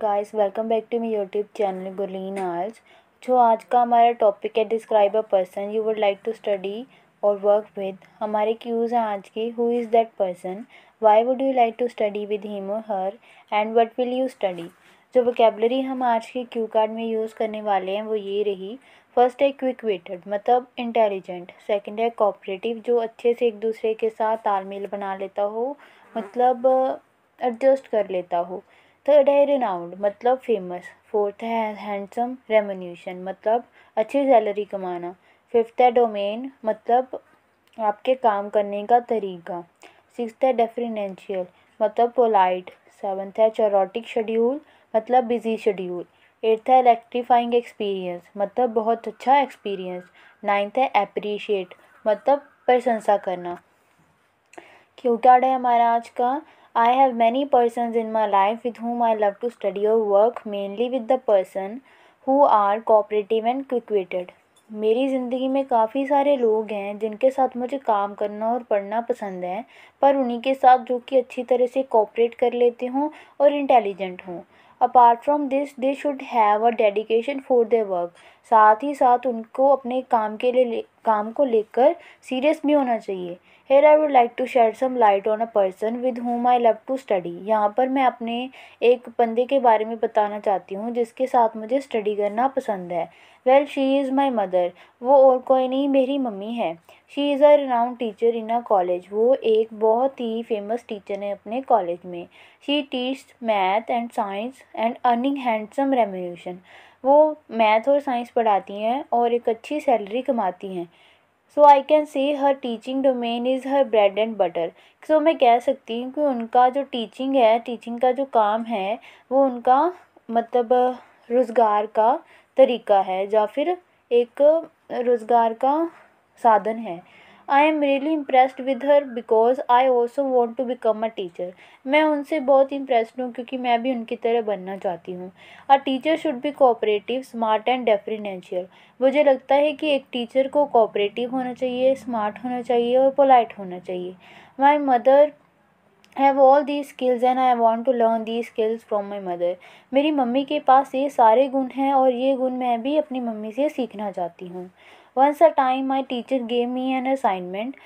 Guys welcome back to my YouTube channel Gurleen आज जो आज का हमारा टॉपिक है describe a person you would like to study और वर्क विद हमारे क्यूज़ हैं आज के who is that person why would you like to study with him और her and what will you study जो वोकेबलरी हम आज के क्यू कार्ड में यूज़ करने वाले हैं वो ये रही फर्स्ट है क्विक वेटेड मतलब इंटेलिजेंट सेकेंड है कोऑपरेटिव जो अच्छे से एक दूसरे के साथ तालमेल बना लेता हो मतलब एडजस्ट कर लेता हो थर्ड है रिनाउंड मतलब फेमस फोर्थ है हैंडसम रेमोन्यूशन मतलब अच्छी सैलरी कमाना फिफ्थ है डोमेन मतलब आपके काम करने का तरीका सिक्स्थ है डेफिनेंशियल मतलब पोलाइट सेवन्थ है चौराटिक शेड्यूल मतलब बिजी शेड्यूल एट्थ है इलेक्ट्रीफाइंग एक्सपीरियंस मतलब बहुत अच्छा एक्सपीरियंस नाइन्थ है अप्रीशिएट मतलब प्रशंसा करना क्यों क्या है हमारा आज का I have many persons in my life with whom I love to study or work, mainly with the person who are cooperative and quick witted. मेरी ज़िंदगी में काफ़ी सारे लोग हैं जिनके साथ मुझे काम करना और पढ़ना पसंद है पर उन्हीं के साथ जो कि अच्छी तरह से कॉपरेट कर लेते हों और इंटेलिजेंट हों apart from this they should have a dedication for their work साथ ही साथ उनको अपने काम के लिए काम को लेकर सीरियस भी होना चाहिए here I would like to shed some light on a person with whom I love to study यहाँ पर मैं अपने एक बंदे के बारे में बताना चाहती हूँ जिसके साथ मुझे स्टडी करना पसंद है well she is my mother वो और कोई नहीं मेरी मम्मी है she is a renowned teacher in a college वो एक बहुत ही फेमस टीचर है अपने कॉलेज में she teach math and science and earning handsome remuneration वो मैथ और साइंस पढ़ाती हैं और एक अच्छी सैलरी कमाती हैं so I can see her teaching domain is her bread and butter so मैं कह सकती हूँ कि उनका जो टीचिंग है टीचिंग का जो काम है वो उनका मतलब रोज़गार का तरीका है या फिर एक रोज़गार का साधन है I am really impressed with her because I also want to become a teacher मैं उनसे बहुत इम्प्रेस्ड हूँ क्योंकि मैं भी उनकी तरह बनना चाहती हूँ a teacher should be cooperative smart and deferential मुझे लगता है कि एक टीचर को कोऑपरेटिव होना चाहिए स्मार्ट होना चाहिए और पोलाइट होना चाहिए my mother have all the skills and I want to learn the skills from my mother मेरी मम्मी के पास ये सारे गुण हैं और ये गुण मैं भी अपनी मम्मी से सीखना चाहती हूँ once a time my teacher gave me an assignment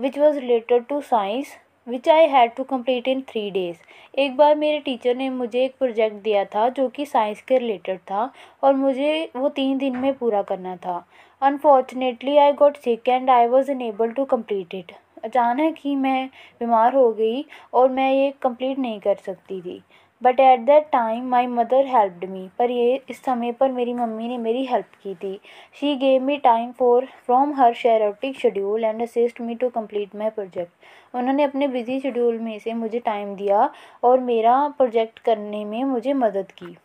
which was related to science which I had to complete in three days एक बार मेरे टीचर ने मुझे एक प्रोजेक्ट दिया था जो कि साइंस के रिलेटेड था और मुझे वो तीन दिन में पूरा करना था unfortunately I got sick and I was unable to complete it अचानक ही मैं बीमार हो गई और मैं ये कम्प्लीट नहीं कर सकती थी but at that time my mother helped me पर ये इस समय पर मेरी मम्मी ने मेरी हेल्प की थी she gave me time for from her chaotic schedule and assist me to complete my project उन्होंने अपने बिजी शेड्यूल में से मुझे टाइम दिया और मेरा प्रोजेक्ट करने में मुझे मदद की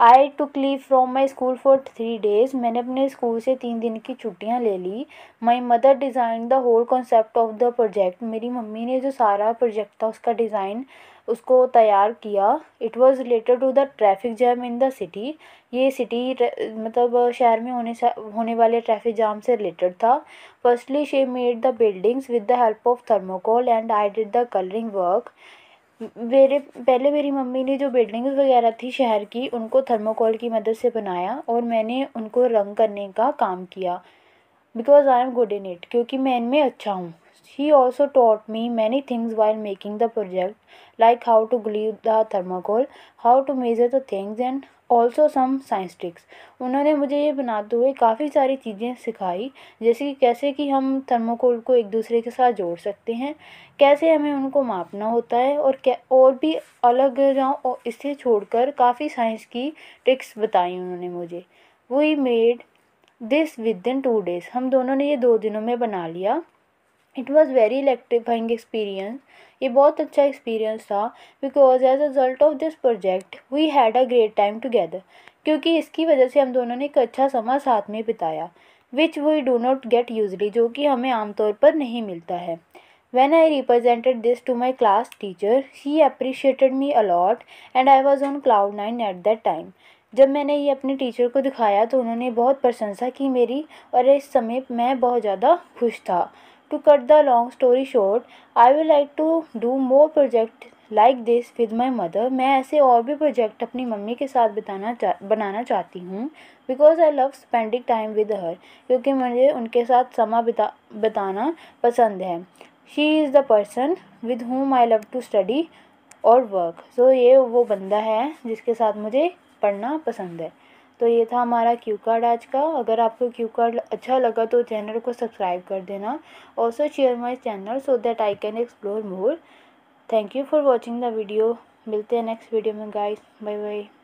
I took leave from my school for three days मैंने अपने स्कूल से तीन दिन की छुट्टियाँ ले ली my mother design the whole concept of the project मेरी मम्मी ने जो सारा प्रोजेक्ट था उसका डिज़ाइन उसको तैयार किया it was related to the traffic jam in the city ये सिटी मतलब शहर में होने होने वाले ट्रैफिक जाम से रिलेटेड था firstly she made the buildings with the help of thermocol and I did the colouring work मेरे पहले मेरी मम्मी ने जो बिल्डिंग्स वगैरह थी शहर की उनको थर्मोकोल की मदद से बनाया और मैंने उनको रंग करने का काम किया because I am good in it क्योंकि मैं इनमें अच्छा हूँ She also taught me many things while making the project, like how to glue the thermocol, how to measure the things and also some science tricks उन्होंने मुझे ये बनाते हुए काफ़ी सारी चीज़ें सिखाई जैसे कि कैसे कि हम थर्मोकोल को एक दूसरे के साथ जोड़ सकते हैं कैसे हमें उनको मापना होता है और क्या और भी अलग जाऊँ इसे छोड़कर काफ़ी साइंस की ट्रिक्स बताई उन्होंने मुझे we made this with in two days हम दोनों ने ये दो दिनों में बना लिया it was very electrifying experience ये बहुत अच्छा एक्सपीरियंस था because as result of this project we had a great time together क्योंकि इसकी वजह से हम दोनों ने एक अच्छा समय साथ में बिताया which we do not get usually जो कि हमें आमतौर पर नहीं मिलता है when I represented this to my class teacher he appreciated me a lot and I was on cloud nine at that time जब मैंने ये अपने टीचर को दिखाया तो उन्होंने बहुत प्रशंसा की मेरी और इस समय मैं बहुत ज़्यादा खुश था To cut the long story short, I would like to do more project like this with my mother. मैं ऐसे और भी project अपनी मम्मी के साथ बिताना चा बनाना चाहती हूँ because I love spending time with her. क्योंकि मुझे उनके साथ समा बिता बिताना पसंद है She is the person with whom I love to study or work. so, ये वो बंदा है जिसके साथ मुझे पढ़ना पसंद है तो ये था हमारा क्यू कार्ड आज का अगर आपको क्यू कार्ड अच्छा लगा तो चैनल को सब्सक्राइब कर देना also share my channel so that I can explore more thank you for watching the video मिलते हैं नेक्स्ट वीडियो में गाइस बाय बाय